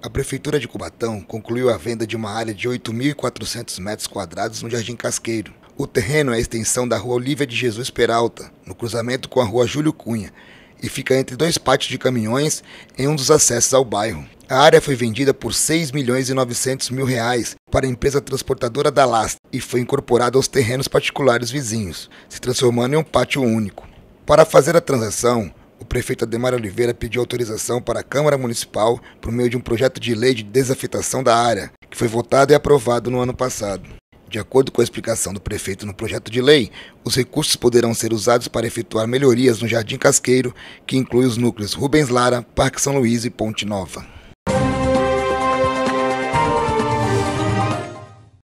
A Prefeitura de Cubatão concluiu a venda de uma área de 8.400 metros quadrados no Jardim Casqueiro. O terreno é a extensão da Rua Olívia de Jesus Peralta, no cruzamento com a Rua Júlio Cunha, e fica entre dois pátios de caminhões em um dos acessos ao bairro. A área foi vendida por 6 milhões e 900 mil reais para a empresa transportadora da Last e foi incorporada aos terrenos particulares vizinhos, se transformando em um pátio único. Para fazer a transação, o prefeito Ademar Oliveira pediu autorização para a Câmara Municipal por meio de um projeto de lei de desafetação da área, que foi votado e aprovado no ano passado. De acordo com a explicação do prefeito no projeto de lei, os recursos poderão ser usados para efetuar melhorias no Jardim Casqueiro, que inclui os núcleos Rubens Lara, Parque São Luís e Ponte Nova.